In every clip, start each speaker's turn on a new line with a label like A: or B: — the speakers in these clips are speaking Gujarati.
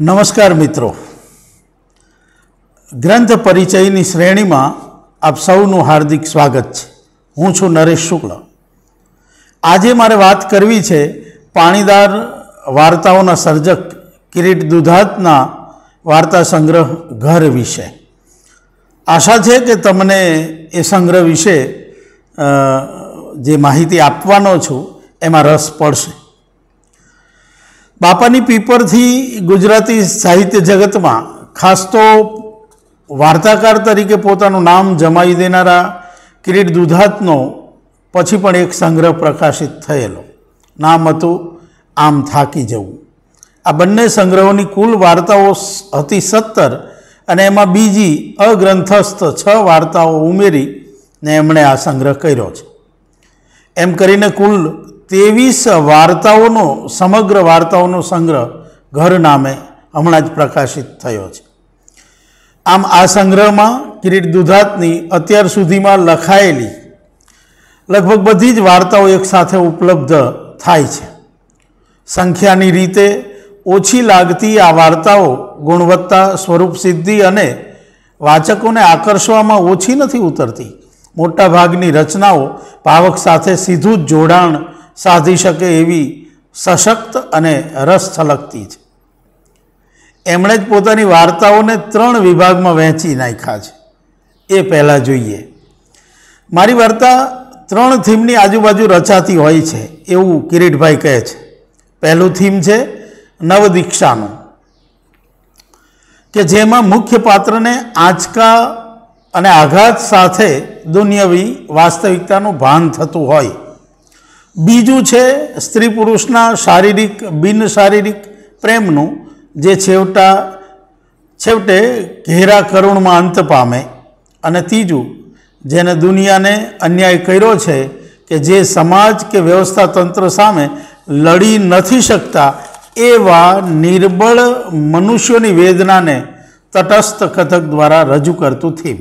A: નમસ્કાર મિત્રો ગ્રંથ પરિચયની શ્રેણીમાં આપ સૌનું હાર્દિક સ્વાગત છે હું છું નરેશ શુક્લ આજે મારે વાત કરવી છે પાણીદાર વાર્તાઓના સર્જક કિરીટ દુધાતના વાર્તા સંગ્રહ ઘર વિશે આશા છે કે તમને એ સંગ્રહ વિશે જે માહિતી આપવાનો છું એમાં રસ પડશે બાપાની પીપરથી ગુજરાતી સાહિત્ય જગતમાં ખાસ તો વાર્તાકાર તરીકે પોતાનું નામ જમાવી દેનારા કિરીટ દુધાતનો પછી પણ એક સંગ્રહ પ્રકાશિત થયેલો નામ હતું આમ થાકી જવું આ બંને સંગ્રહોની કુલ વાર્તાઓ હતી સત્તર અને એમાં બીજી અગ્રંથસ્થ છ વાર્તાઓ ઉમેરીને એમણે આ સંગ્રહ કર્યો છે એમ કરીને કુલ તેવીસ વાર્તાઓનો સમગ્ર વાર્તાઓનો સંગ્રહ ઘર નામે હમણાં જ પ્રકાશિત થયો છે આમ આ સંગ્રહમાં કિરીટ દુધાતની અત્યાર સુધીમાં લખાયેલી લગભગ બધી જ વાર્તાઓ એકસાથે ઉપલબ્ધ થાય છે સંખ્યાની રીતે ઓછી લાગતી આ વાર્તાઓ ગુણવત્તા સ્વરૂપ સિદ્ધિ અને વાચકોને આકર્ષવામાં ઓછી નથી ઉતરતી મોટાભાગની રચનાઓ પાવક સાથે સીધું જ જોડાણ સાધી શકે એવી સશક્ત અને રસ છલકતી છે એમણે જ પોતાની વાર્તાઓને ત્રણ વિભાગમાં વહેંચી નાખ્યા છે એ પહેલાં જોઈએ મારી વાર્તા ત્રણ થીમની આજુબાજુ રચાતી હોય છે એવું કિરીટભાઈ કહે છે પહેલું થીમ છે નવદીક્ષાનું કે જેમાં મુખ્ય પાત્રને આંચકા અને આઘાત સાથે દુનિયાવી વાસ્તવિકતાનું ભાન થતું હોય બીજું છે સ્ત્રી પુરુષના શારીરિક બિન શારીરિક પ્રેમનું જે છેવટા છેવટે ઘેરા કરુણમાં અંત પામે અને ત્રીજું જેને દુનિયાને અન્યાય કર્યો છે કે જે સમાજ કે વ્યવસ્થા તંત્ર સામે લડી નથી શકતા એવા નિર્બળ મનુષ્યોની વેદનાને તટસ્થ કથક દ્વારા રજૂ કરતું થીમ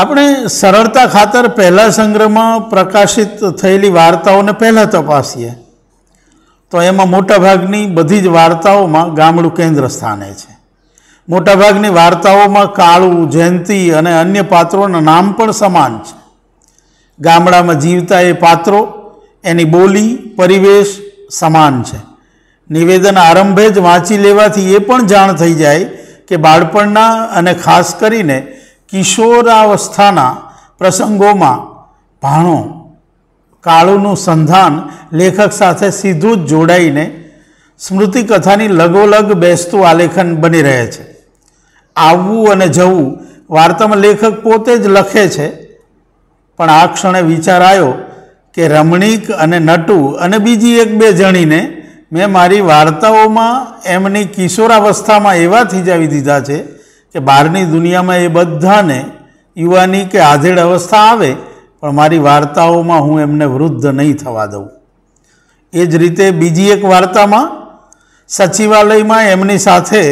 A: આપણે સરળતા ખાતર પહેલા સંગ્રહમાં પ્રકાશિત થયેલી વાર્તાઓને પહેલાં તપાસીએ તો એમાં મોટાભાગની બધી જ વાર્તાઓમાં ગામડું કેન્દ્ર સ્થાને છે મોટાભાગની વાર્તાઓમાં કાળુ જયંતી અને અન્ય પાત્રોના નામ પણ સમાન છે ગામડામાં જીવતા એ પાત્રો એની બોલી પરિવેશ સમાન છે નિવેદન આરંભે જ વાંચી લેવાથી એ પણ જાણ થઈ જાય કે બાળપણના અને ખાસ કરીને કિશોરાવસ્થાના પ્રસંગોમાં ભાણો કાળુનું સંધાન લેખક સાથે સીધું જ જોડાઈને સ્મૃતિ કથાની લગોલગ બેસતું આલેખન બની રહે છે આવવું અને જવું વાર્તામાં લેખક પોતે જ લખે છે પણ આ ક્ષણે વિચાર આવ્યો કે રમણીક અને નટુ અને બીજી એક બે જણીને મેં મારી વાર્તાઓમાં એમની કિશોરાવસ્થામાં એવા થીજાવી દીધા છે કે બહારની દુનિયામાં એ બધાને યુવાની કે આધેડ અવસ્થા આવે પણ મારી વાર્તાઓમાં હું એમને વૃદ્ધ નહીં થવા દઉં એ જ રીતે બીજી એક વાર્તામાં સચિવાલયમાં એમની સાથે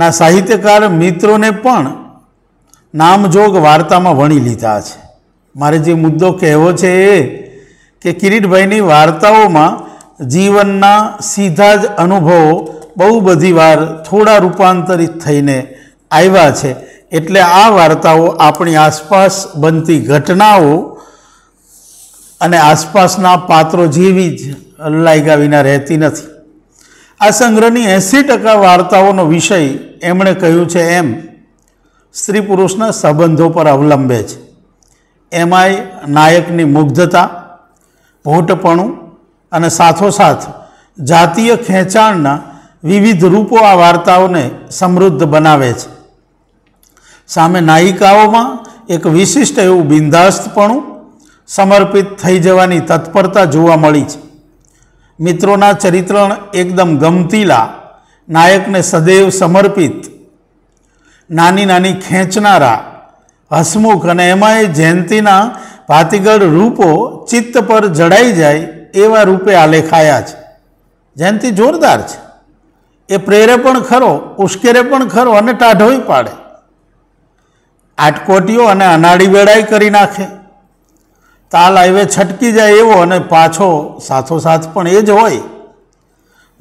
A: ના સાહિત્યકાર મિત્રોને પણ નામજોગ વાર્તામાં વણી લીધા છે મારે જે મુદ્દો કહેવો છે એ કે કિરીટભાઈની વાર્તાઓમાં જીવનના સીધા જ અનુભવો બહુ બધી વાર થોડા રૂપાંતરિત થઈને આવ્યા છે એટલે આ વાર્તાઓ આપણી આસપાસ બનતી ઘટનાઓ અને આસપાસના પાત્રો જેવી જ લાગ્યા વિના રહેતી નથી આ સંગ્રહની એંસી ટકા વાર્તાઓનો વિષય એમણે કહ્યું છે એમ સ્ત્રી પુરુષના સંબંધો પર અવલંબે છે એમાંય નાયકની મુગ્ધતા ભોટપણું અને સાથોસાથ જાતીય ખેંચાણના વિવિધ રૂપો આ વાર્તાઓને સમૃદ્ધ બનાવે છે સામે નાયિકાઓમાં એક વિશિષ્ટ એવું બિંદાસ્તપણું સમર્પિત થઈ જવાની તત્પરતા જોવા મળી છે મિત્રોના ચરિત્રણ એકદમ ગમતીલા નાયકને સદૈવ સમર્પિત નાની નાની ખેંચનારા હસમુખ અને એમાંય જયંતિના ભાતીગળ રૂપો ચિત્ત પર જડાઈ જાય એવા રૂપે આલેખાયા છે જયંતિ જોરદાર છે એ પ્રેરે પણ ખરો ઉશ્કેરે પણ ખરો અને ટાઢોય પાડે આટકોટીઓ અને અનાડી વેળાઈ કરી નાખે તાલ હાઈવે છટકી જાય એવો અને પાછો સાથોસાથ પણ એ જ હોય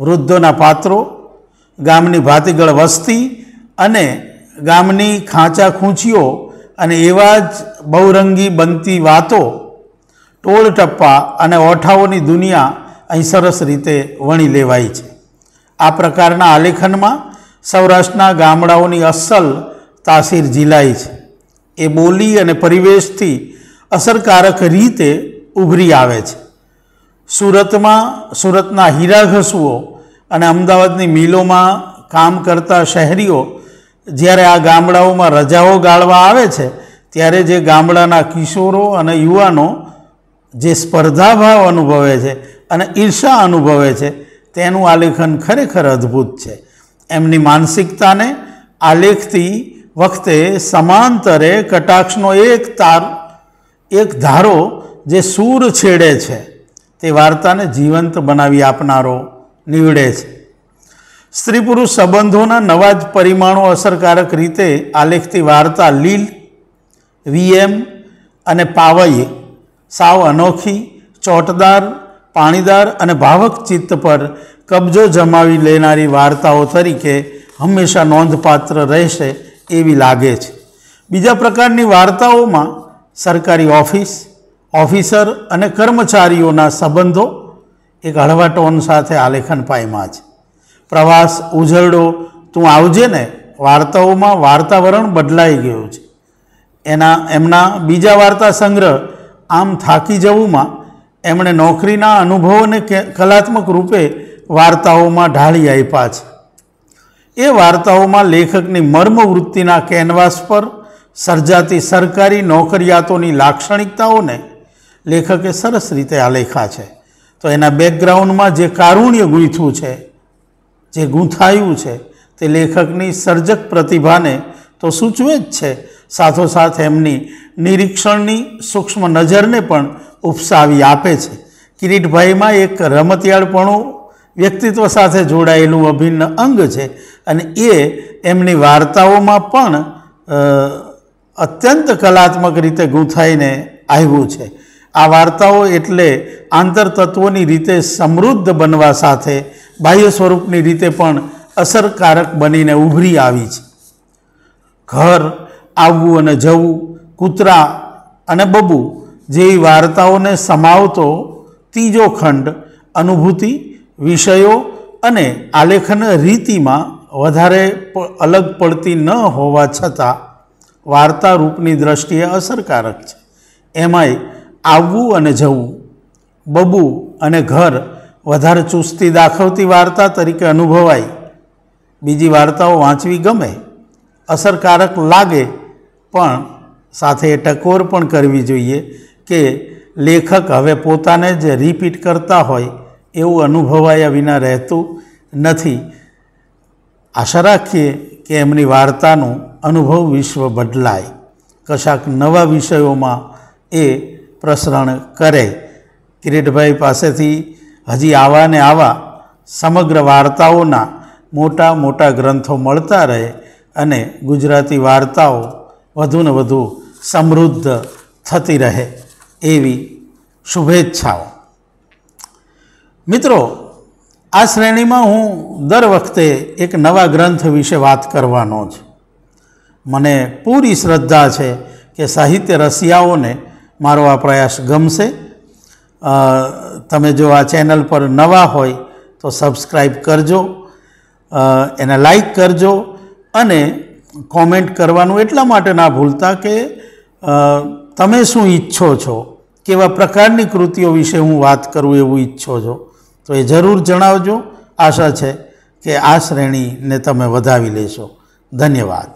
A: વૃદ્ધોના પાત્રો ગામની ભાતીગળ વસ્તી અને ગામની ખાંચા ખૂંચીઓ અને એવા જ બહુરંગી બનતી વાતો ટોળ ટપ્પા અને ઓઠાઓની દુનિયા અહીં સરસ રીતે વણી લેવાય છે આ પ્રકારના આલેખનમાં સૌરાષ્ટ્રના ગામડાઓની અસલ તાસીર ઝીલાય છે એ બોલી અને પરિવેશથી અસરકારક રીતે ઉભરી આવે છે સુરતમાં સુરતના હીરા ઘસુઓ અને અમદાવાદની મિલોમાં કામ કરતા શહેરીઓ જ્યારે આ ગામડાઓમાં રજાઓ ગાળવા આવે છે ત્યારે જે ગામડાના કિશોરો અને યુવાનો જે સ્પર્ધાભાવ અનુભવે છે અને ઈર્ષા અનુભવે છે તેનું આલેખન ખરેખર અદ્ભુત છે એમની માનસિકતાને આલેખથી વખતે સમાંતરે કટાક્ષનો એક તાર એક ધારો જે સૂર છેડે છે તે વાર્તાને જીવંત બનાવી આપનારો નીવડે છે સ્ત્રી પુરુષ સંબંધોના નવા જ પરિમાણો અસરકારક રીતે આલેખતી વાર્તા લીલ વીએમ અને પાવઈ સાવ અનોખી ચોટદાર પાણીદાર અને ભાવક ચિત્ત પર કબજો જમાવી લેનારી વાર્તાઓ તરીકે હંમેશા નોંધપાત્ર રહેશે એવી લાગે છે બીજા પ્રકારની વાર્તાઓમાં સરકારી ઓફિસ ઓફિસર અને કર્મચારીઓના સંબંધો એક હળવા ટોન સાથે આલેખન પાયમાં છે પ્રવાસ ઉજરડો તું આવજે ને વાર્તાઓમાં વાર્તાવરણ બદલાઈ ગયું છે એના એમના બીજા વાર્તા સંગ્રહ આમ થાકી જવુંમાં એમણે નોકરીના અનુભવોને કલાત્મક રૂપે વાર્તાઓમાં ઢાળી આપ્યા છે એ વાર્તાઓમાં લેખકની મર્મવૃત્તિના કેનવાસ પર સર્જાતી સરકારી નોકરિયાતોની લાક્ષણિકતાઓને લેખકે સરસ રીતે આલેખા છે તો એના બેકગ્રાઉન્ડમાં જે કારુણ્ય ગૂંથું છે જે ગૂંથાયું છે તે લેખકની સર્જક પ્રતિભાને તો સૂચવે જ છે સાથોસાથ એમની નિરીક્ષણની સૂક્ષ્મ નજરને પણ ઉપસાવી આપે છે કિરીટભાઈમાં એક રમતિયાળપણું વ્યક્તિત્વ સાથે જોડાયેલું અભિન્ન અંગ છે અને એ એમની વાર્તાઓમાં પણ અત્યંત કલાત્મક રીતે ગૂંથાઈને આવ્યું છે આ વાર્તાઓ એટલે આંતરતત્વોની રીતે સમૃદ્ધ બનવા સાથે બાહ્ય સ્વરૂપની રીતે પણ અસરકારક બનીને ઉભરી આવી છે ઘર આવવું અને જવું કૂતરા અને બબુ જેવી વાર્તાઓને સમાવતો ત્રીજો ખંડ અનુભૂતિ વિષયો અને આલેખન રીતિમાં વધારે અલગ પડતી ન હોવા છતાં વાર્તા રૂપની દ્રષ્ટિએ અસરકારક છે એમાંય આવવું અને જવું બબુ અને ઘર વધારે ચુસ્તી દાખવતી વાર્તા તરીકે અનુભવાય બીજી વાર્તાઓ વાંચવી ગમે અસરકારક લાગે પણ સાથે એ ટકોર પણ કરવી જોઈએ કે લેખક હવે પોતાને જે રિપીટ કરતા હોય એવું અનુભવાયા વિના રહેતું નથી આશા રાખીએ કે એમની વાર્તાનો અનુભવ વિશ્વ બદલાય કશાક નવા વિષયોમાં એ પ્રસરણ કરે કિરીટભાઈ પાસેથી હજી આવા ને આવા સમગ્ર વાર્તાઓના મોટા મોટા ગ્રંથો મળતા રહે અને ગુજરાતી વાર્તાઓ વધુને વધુ સમૃદ્ધ થતી રહે એવી શુભેચ્છાઓ મિત્રો આ શ્રેણીમાં હું દર વખતે એક નવા ગ્રંથ વિશે વાત કરવાનો જ મને પૂરી શ્રદ્ધા છે કે સાહિત્ય રસિયાઓને મારો આ પ્રયાસ ગમશે તમે જો આ ચેનલ પર નવા હોય તો સબસ્ક્રાઈબ કરજો એને લાઈક કરજો અને કોમેન્ટ કરવાનું એટલા માટે ના ભૂલતા કે તમે શું ઈચ્છો છો કેવા પ્રકારની કૃતિઓ વિશે હું વાત કરું એવું ઈચ્છો છો તો એ જરૂર જણાવજો આશા છે કે આ શ્રેણીને તમે વધાવી લેશો ધન્યવાદ